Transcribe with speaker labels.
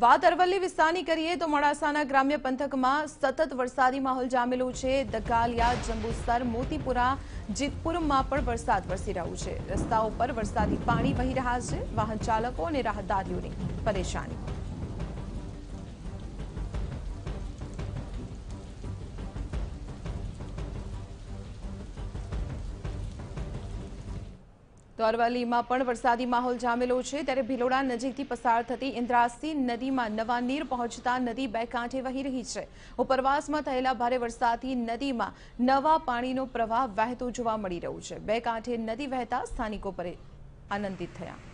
Speaker 1: વાત અરવલ્લી વિસ્તારની કરીએ તો મોડાસાના ગ્રામ્ય પંથકમાં સતત વરસાદી માહોલ જામેલો છે દગાલિયા જંબુસર મોતીપુરા જીતપુરમાં પણ વરસાદ વરસી રહ્યો છે રસ્તાઓ પર વરસાદી પાણી વહી રહ્યા છે વાહન ચાલકો અને રાહદારીઓની પરેશાની તો અરવલ્લીમાં પણ વરસાદી માહોલ જામેલો છે ત્યારે ભિલોડા નજીકથી પસાર થતી ઇન્દ્રાસી નદીમાં નવા નીર પહોંચતા નદી બે કાંઠે વહી રહી છે ઉપરવાસમાં થયેલા ભારે વરસાદથી નદીમાં નવા પાણીનો પ્રવાહ વહેતો જોવા મળી રહ્યો છે બે કાંઠે નદી વહેતા સ્થાનિકો પર આનંદિત થયા